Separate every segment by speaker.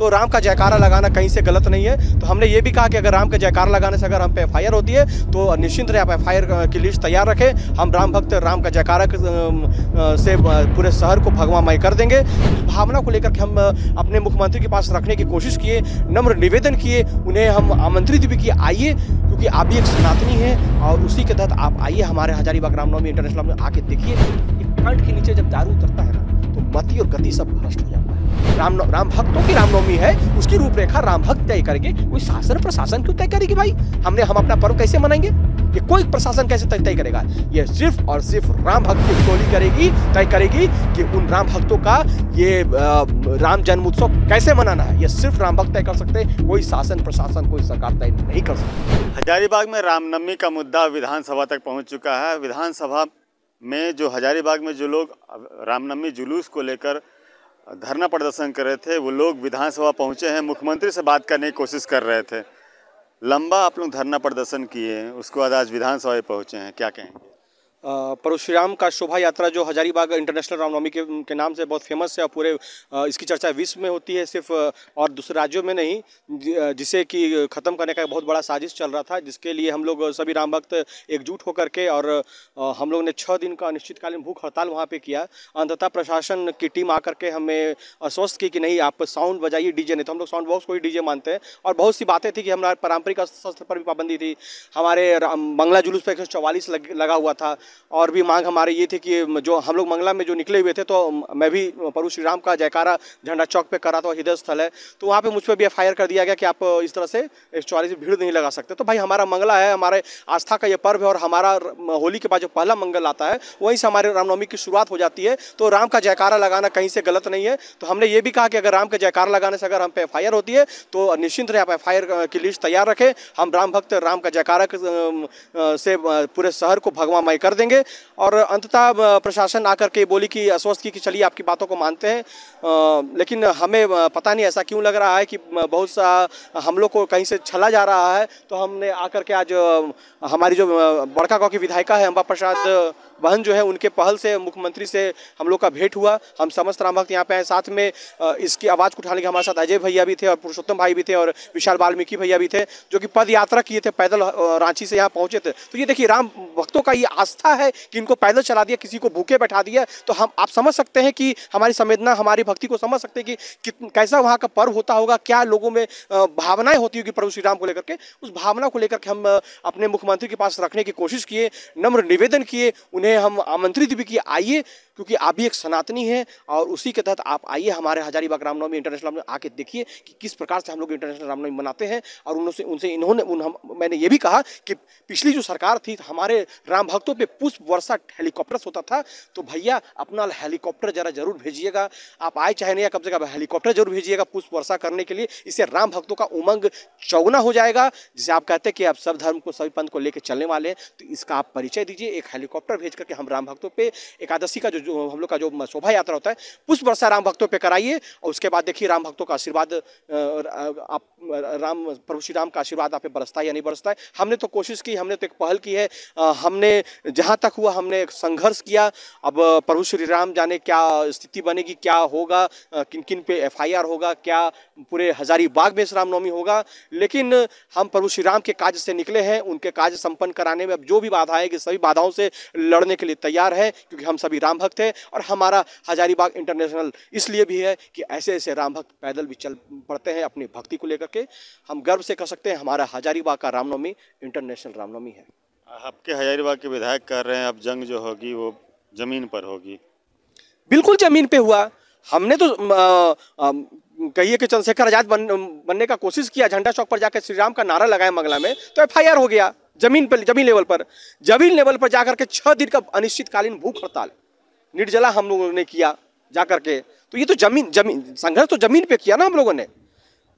Speaker 1: तो राम का जयकारा लगाना कहीं से गलत नहीं है तो हमने ये भी कहा कि अगर राम का जयकारा लगाने से अगर हम पे एफ होती है तो निश्चिंत रहे आप एफ की लिस्ट तैयार रखें हम राम भक्त राम का जयकारा से पूरे शहर को भगवामय कर देंगे भावना को लेकर हम अपने मुख्यमंत्री के पास रखने की कोशिश किए नम्र निवेदन किए उन्हें हम आमंत्रित भी किए आइए क्योंकि आप भी एक सनातनी हैं और उसी के तहत आप आइए हमारे हजारीबाग रामनवमी इंटरनेशनल में आके देखिए कंठ के नीचे जब दारू उतरता है ना तो मति और गति सब भ्रष्ट हो जाता है राम राम भक्तों की रामनवमी है उसकी रूपरेखा राम भक्त तय करके कोई शासन प्रशासन क्यों तय करेगी भाई हमने हम अपना पर्व कैसे मनाएंगे ये कोई प्रशासन कैसे तय तय करेगा ये सिर्फ और सिर्फ राम भक्त की टोली करेगी तय करेगी कि उन राम भक्तों का ये राम जन्मोत्सव कैसे मनाना है
Speaker 2: ये सिर्फ राम भक्त तय कर सकते हैं कोई शासन प्रशासन कोई सरकार तय नहीं कर सकती हजारीबाग में रामनवमी का मुद्दा विधानसभा तक पहुँच चुका है विधानसभा में जो हजारीबाग में जो लोग रामनवमी जुलूस को लेकर धरना प्रदर्शन कर रहे थे वो लोग विधानसभा पहुंचे हैं मुख्यमंत्री से बात करने की कोशिश कर रहे थे लंबा आप लोग धरना प्रदर्शन किए हैं उसके बाद आज विधानसभा पहुंचे हैं क्या कहेंगे
Speaker 1: परशुराम का शोभा यात्रा जो हजारीबाग इंटरनेशनल रामनवमी के, के नाम से बहुत फेमस है और पूरे इसकी चर्चा विश्व में होती है सिर्फ और दूसरे राज्यों में नहीं जिसे कि ख़त्म करने का बहुत बड़ा साजिश चल रहा था जिसके लिए हम लोग सभी राम भक्त एकजुट होकर के और हम लोग ने छः दिन का अनिश्चितकालीन भूख हड़ताल वहाँ पर किया अंततः प्रशासन की टीम आकर के हमें आश्वस्त की कि नहीं आप साउंड बजाइए डीजे नहीं तो हम लोग साउंड बॉक्स को ही डी मानते हैं और बहुत सी बातें थी कि हमारे पारंपरिक अस्त्र पर भी पाबंदी थी हमारे बंगला जुलूस पर एक लग, लगा हुआ था और भी मांग हमारी ये थी कि जो हम लोग मंगला में जो निकले हुए थे तो मैं भी प्रभु श्री राम का जयकारा झंडा चौक पे करा था हृदय स्थल है तो वहाँ पे मुझ पर भी एफ कर दिया गया कि आप इस तरह से इस चौराहे से भीड़ नहीं लगा सकते तो भाई हमारा मंगला है हमारे आस्था का ये पर्व है और हमारा होली के बाद जो पहला मंगल आता है वहीं से हमारे रामनवमी की शुरुआत हो जाती है तो राम का जयकारा लगाना कहीं से गलत नहीं है तो हमने ये भी कहा कि अगर राम का जयकारा लगाने से अगर हम पे एफ होती है तो निश्चिंत रहे आप एफ की लिस्ट तैयार रखें हम राम भक्त राम का जयकारा से पूरे शहर को भगवामय कर देंगे और अंततः प्रशासन आकर के बोली कि आश्वस्त की कि चलिए आपकी बातों को मानते हैं लेकिन हमें पता नहीं ऐसा क्यों लग रहा है कि बहुत सा हम लोग को कहीं से छला जा रहा है तो हमने आकर के आज हमारी जो बड़का गाँव की विधायिका है अम्बा प्रसाद बहन जो है उनके पहल से मुख्यमंत्री से हम लोग का भेंट हुआ हम समस्त राम भक्त यहाँ पे आए साथ में इसकी आवाज़ को उठाने के हमारे साथ अजय भैया भी थे और पुरुषोत्तम भाई भी थे और विशाल वाल्मीकि भैया भी थे जो कि पद यात्रा किए थे पैदल रांची से यहाँ पहुँचे थे तो ये देखिए राम भक्तों का ये आस्था रहा है कि इनको पैदल चला दिया किसी को भूखे बैठा दिया तो हम आप समझ सकते हैं कि हमारी संवेदना हमारी भक्ति को समझ सकते हैं कि कैसा वहाँ का पर्व होता होगा क्या लोगों में भावनाएं होती होगी प्रभु श्री राम को लेकर के उस भावना को लेकर के हम अपने मुख्यमंत्री के पास रखने की कोशिश किए नम्र निवेदन किए उन्हें हम आमंत्रित भी किए आइए क्योंकि आप भी एक सनातनी हैं और उसी के तहत आप आइए हमारे हजारीबाग रामनवमी इंटरनेशनल रामनवमी आके देखिए कि किस प्रकार से हम लोग इंटरनेशनल रामनवमी मनाते हैं और उनसे उनसे इन्होंने उन हम मैंने ये भी कहा कि पिछली जो सरकार थी हमारे राम भक्तों पर पुष्प वर्षा हेलीकॉप्टर से होता था तो भैया अपना हेलीकॉप्टर जरा जरूर भेजिएगा आप आए चाहे नहीं कम से कम हेलीकॉप्टर जरूर भेजिएगा पुष्प वर्षा करने के लिए इससे राम भक्तों का उमंग चौगुना हो जाएगा जिसे आप कहते हैं कि आप सब धर्म को सभी पंथ को लेकर चलने वाले हैं तो इसका आप परिचय दीजिए एक हेलीकॉप्टर भेज करके हम राम भक्तों पर एकादशी का जो, जो हम लोग का जो शोभा यात्रा होता है पुष्प वर्षा राम भक्तों पर कराइए और उसके बाद देखिए राम भक्तों का आशीर्वाद आप राम प्रभु श्री राम का आशीर्वाद आप बरसता है या नहीं बरसता है हमने तो कोशिश की हमने तो एक पहल की है हमने जहाँ यहाँ तक हुआ हमने संघर्ष किया अब प्रभु श्री राम जाने क्या स्थिति बनेगी क्या होगा किन किन पे एफआईआर होगा क्या पूरे हजारीबाग में रामनवमी होगा लेकिन हम प्रभु श्री राम के काज से निकले हैं उनके काज संपन्न कराने में अब जो भी बाधा आएगी सभी बाधाओं से लड़ने के लिए तैयार है क्योंकि हम सभी राम भक्त हैं और हमारा हजारीबाग इंटरनेशनल इसलिए भी है कि ऐसे ऐसे राम भक्त पैदल भी चल पड़ते हैं अपनी भक्ति को लेकर के हम गर्व से कह सकते हैं हमारा हजारीबाग का रामनवमी इंटरनेशनल
Speaker 2: रामनवमी है आपके हजारीबाग के विधायक कह रहे हैं अब जंग जो होगी वो जमीन पर होगी
Speaker 1: बिल्कुल जमीन पे हुआ
Speaker 2: हमने तो कहिए कि
Speaker 1: चंद्रशेखर आजाद बन, बनने का कोशिश किया झंडा चौक पर जाकर श्रीराम का नारा लगाया मंगला में तो एफआईआर हो गया जमीन पर जमीन लेवल पर जमीन लेवल पर जाकर के छः दिन का अनिश्चितकालीन भूख हड़ताल निर्जला हम लोगों ने किया जाकर के तो ये तो जमीन जमीन संघर्ष तो जमीन पे किया ना हम लोगों ने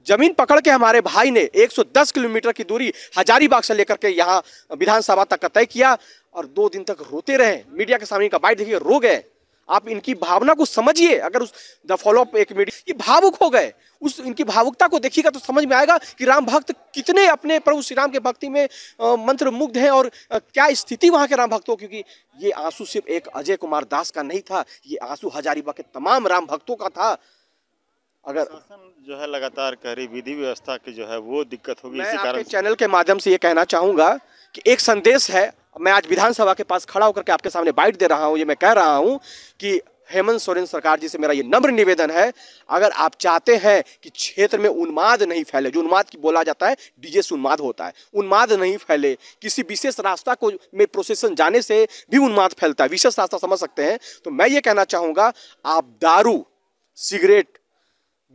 Speaker 1: जमीन पकड़ के हमारे भाई ने 110 किलोमीटर की दूरी हजारीबाग से लेकर के यहाँ विधानसभा तक का तय किया और दो दिन तक रोते रहे मीडिया के सामने का बाइट देखिए रो गए आप इनकी भावना को समझिए अगर उस द फॉलोअप एक मीडिया ये भावुक हो गए उस इनकी भावुकता को देखिएगा तो समझ में आएगा कि राम भक्त कितने अपने प्रभु श्री राम के भक्ति में मंत्र मुग्ध हैं और क्या स्थिति वहाँ के राम भक्तों क्योंकि ये आंसू सिर्फ एक अजय कुमार दास का नहीं
Speaker 2: था ये आंसू हजारीबाग के तमाम राम भक्तों का था अगर जो है लगातार कह रही विधि व्यवस्था की जो है वो दिक्कत होगी इसी कारण
Speaker 1: चैनल के माध्यम से ये कहना चाहूँगा कि एक संदेश है मैं आज विधानसभा के पास खड़ा होकर के आपके सामने बाइट दे रहा हूँ ये मैं कह रहा हूँ कि हेमंत सोरेन सरकार जी से मेरा ये नम्र निवेदन है अगर आप चाहते हैं कि क्षेत्र में उन्माद नहीं फैले जो उन्माद की बोला जाता है डीजे से उन्माद होता है उन्माद नहीं फैले किसी विशेष रास्ता को में प्रोसेसन जाने से भी उन्माद फैलता है विशेष रास्ता समझ सकते हैं तो मैं ये कहना चाहूँगा आप दारू सिगरेट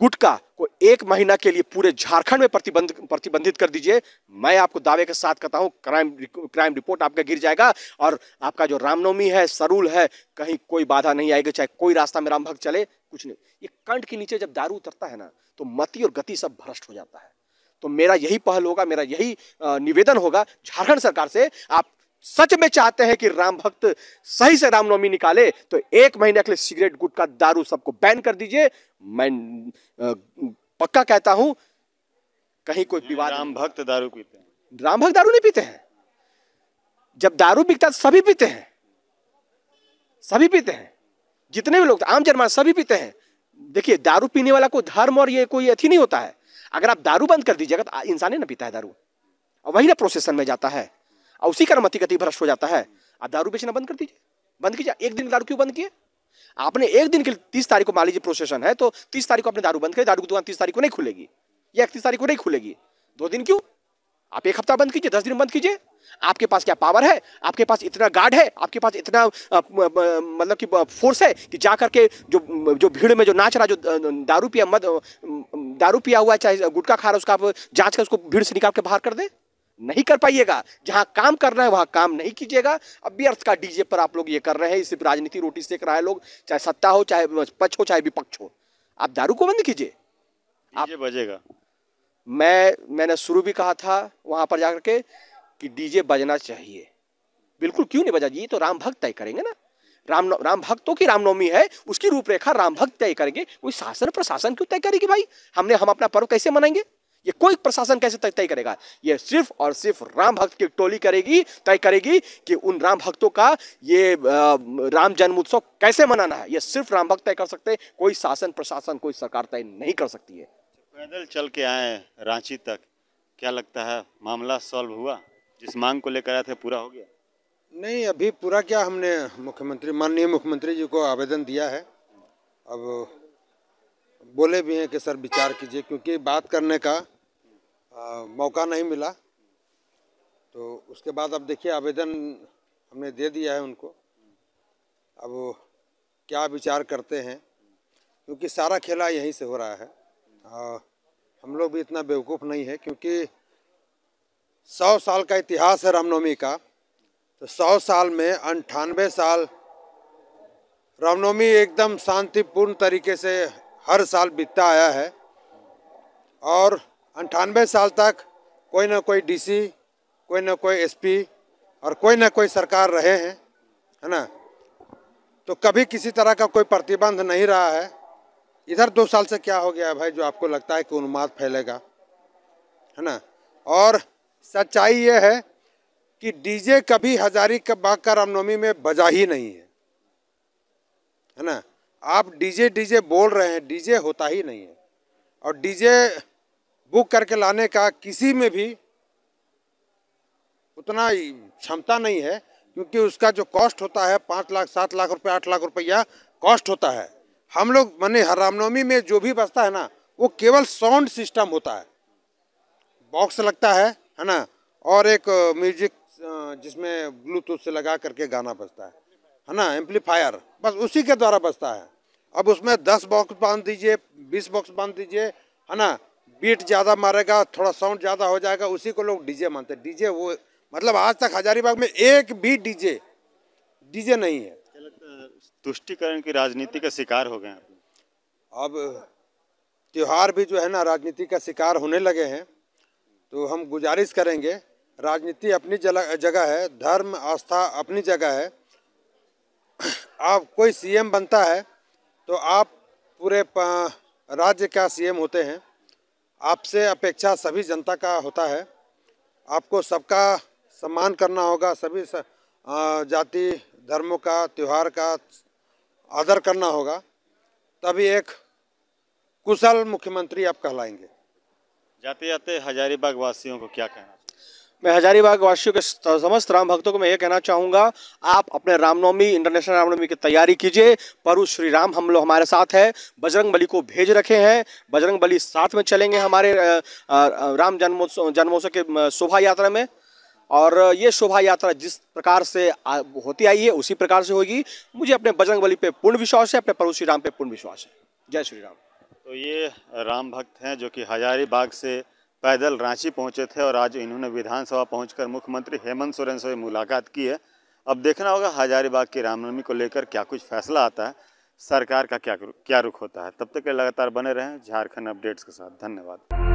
Speaker 1: गुटका को एक महीना के लिए पूरे झारखंड में प्रतिबंध प्रतिबंधित कर दीजिए मैं आपको दावे के साथ कहता हूँ क्राइम क्राइम रिपोर्ट आपका गिर जाएगा और आपका जो रामनवमी है सरूल है कहीं कोई बाधा नहीं आएगी चाहे कोई रास्ता में राम चले कुछ नहीं ये कंठ के नीचे जब दारू उतरता है ना तो मति और गति सब भ्रष्ट हो जाता है तो मेरा यही पहल होगा मेरा यही निवेदन होगा झारखंड सरकार से आप सच में चाहते हैं कि राम भक्त सही से रामनवमी निकाले तो एक महीने के लिए सिगरेट का दारू सबको बैन कर दीजिए मैं पक्का कहता हूं कहीं कोई विवाद राम भक्त दारू पीते हैं राम भक्त दारू नहीं पीते हैं जब दारू बिकता सभी पीते हैं सभी पीते हैं जितने भी लोग आम जनमान सभी पीते हैं देखिए दारू पीने वाला कोई धर्म और ये कोई अथी नहीं होता है अगर आप दारू बंद कर दीजिएगा तो इंसान ही ना पीता है दारू और वही ना प्रोसेसन में जाता है और उसी का अनुमति गति भ्रष्ट हो जाता है आप दारू बेचना बंद कर दीजिए बंद कीजिए एक दिन दारू क्यों बंद किए आपने एक दिन के तीस तारीख को मान लीजिए प्रोसेशन है तो तीस तारीख को अपने दारू बंद करिए दारू की दुकान तीस तारीख को नहीं खुलेगी या इकतीस तारीख को नहीं खुलेगी दो दिन क्यों आप एक हफ्ता बंद कीजिए दस दिन बंद कीजिए आपके पास क्या पावर है आपके पास इतना गार्ड है आपके पास इतना मतलब कि फोर्स है कि जा करके जो जो भीड़ में जो नाच रहा जो दारू पिया मद दारू पिया हुआ है चाहे गुटखा खा रहा है उसका आप जांच कर उसको भीड़ से निकाल के बाहर कर दे नहीं कर पाइएगा जहां काम करना है वहां काम नहीं कीजिएगा अब व्यर्थ का डीजे पर आप लोग ये कर रहे हैं सिर्फ राजनीति रोटी सेक रहा है लोग चाहे सत्ता हो चाहे पक्ष हो चाहे विपक्ष हो आप दारू को बंद कीजिए आप बजेगा मैं मैंने शुरू भी कहा था वहां पर जाकर के कि डीजे बजना चाहिए बिल्कुल क्यों नहीं बजा ये तो राम भक्त तय करेंगे ना राम राम भक्तों की रामनवमी है उसकी रूपरेखा राम भक्त तय करेंगे कोई शासन प्रशासन क्यों तय करेगी भाई हमने हम अपना पर्व कैसे मनाएंगे ये कोई प्रशासन कैसे तय करेगा ये सिर्फ और सिर्फ राम भक्त की टोली करेगी तय करेगी कि उन राम भक्तों का ये राम जन्म उत्सव कैसे मनाना है ये सिर्फ राम भक्त तय कर सकते हैं कोई शासन प्रशासन कोई सरकार तय नहीं कर सकती है
Speaker 2: पैदल चल के आए रांची तक क्या लगता है मामला सॉल्व हुआ जिस मांग को लेकर आए थे पूरा हो गया
Speaker 3: नहीं अभी पूरा क्या हमने मुख्यमंत्री माननीय मुख्यमंत्री जी को आवेदन दिया है अब बोले भी हैं कि सर विचार कीजिए क्योंकि बात करने का आ, मौका नहीं मिला तो उसके बाद अब देखिए आवेदन हमने दे दिया है उनको अब क्या विचार करते हैं क्योंकि सारा खेला यहीं से हो रहा है आ, हम लोग भी इतना बेवकूफ़ नहीं है क्योंकि सौ साल का इतिहास है रामनवमी का तो सौ साल में अंठानवे साल रामनवमी एकदम शांतिपूर्ण तरीके से हर साल बीतता आया है और अंठानवे साल तक कोई ना कोई डीसी कोई ना कोई एसपी और कोई ना कोई सरकार रहे हैं है ना तो कभी किसी तरह का कोई प्रतिबंध नहीं रहा है इधर दो साल से क्या हो गया है भाई जो आपको लगता है कि उन्माद फैलेगा है ना और सच्चाई ये है कि डीजे कभी हजारी के बाग का रामनवमी में बजा ही नहीं है है ना आप डीजे डीजे बोल रहे हैं डीजे होता ही नहीं है और डीजे बुक करके लाने का किसी में भी उतना क्षमता नहीं है क्योंकि उसका जो कॉस्ट होता है पाँच लाख सात लाख रुपये आठ लाख रुपया कॉस्ट होता है हम लोग मैंने हर रामनवमी में जो भी बसता है ना वो केवल साउंड सिस्टम होता है बॉक्स लगता है है ना और एक म्यूजिक जिसमें ब्लूटूथ से लगा करके गाना बजता है है ना एम्पलीफायर बस उसी के द्वारा बजता है अब उसमें दस बॉक्स बांध दीजिए बीस बॉक्स बांध दीजिए है ना बीट ज़्यादा मारेगा थोड़ा साउंड ज़्यादा हो जाएगा उसी को लोग डीजे मानते हैं डीजे वो मतलब आज तक हजारीबाग में एक भी डीजे डीजे नहीं है तुष्टिकरण
Speaker 2: की राजनीति का शिकार हो गए
Speaker 3: अब त्यौहार भी जो है ना राजनीति का शिकार होने लगे हैं तो हम गुजारिश करेंगे राजनीति अपनी जगह है धर्म आस्था अपनी जगह है आप कोई सीएम बनता है तो आप पूरे राज्य का सीएम होते हैं आपसे अपेक्षा सभी जनता का होता है आपको सबका सम्मान करना होगा सभी जाति धर्मों का त्यौहार का आदर करना होगा तभी एक कुशल मुख्यमंत्री आप कहलाएंगे
Speaker 2: जाते जाते हजारीबाग वासियों को क्या कहना
Speaker 1: मैं हजारीबाग वासियों के समस्त राम भक्तों को मैं ये कहना चाहूँगा आप अपने रामनवमी इंटरनेशनल रामनवमी की तैयारी कीजिए परु श्री राम हम लोग हमारे साथ है बजरंग बली को भेज रखे हैं बजरंग बली साथ में चलेंगे हमारे राम जन्मोत्सव जन्मोत्सव के शोभा यात्रा में और ये शोभा यात्रा जिस प्रकार से होती आई है उसी प्रकार से होगी मुझे अपने बजरंग बली पे पूर्ण विश्वास है अपने परु श्री राम पर पूर्ण विश्वास है
Speaker 2: जय श्री राम तो ये राम भक्त हैं जो कि हजारीबाग से पैदल रांची पहुंचे थे और आज इन्होंने विधानसभा पहुंचकर मुख्यमंत्री हेमंत सोरेन से मुलाकात की है अब देखना होगा हजारीबाग की रामनवमी को लेकर क्या कुछ फैसला आता है सरकार का क्या क्या रुख होता है तब तक लगातार बने रहें झारखंड अपडेट्स के साथ धन्यवाद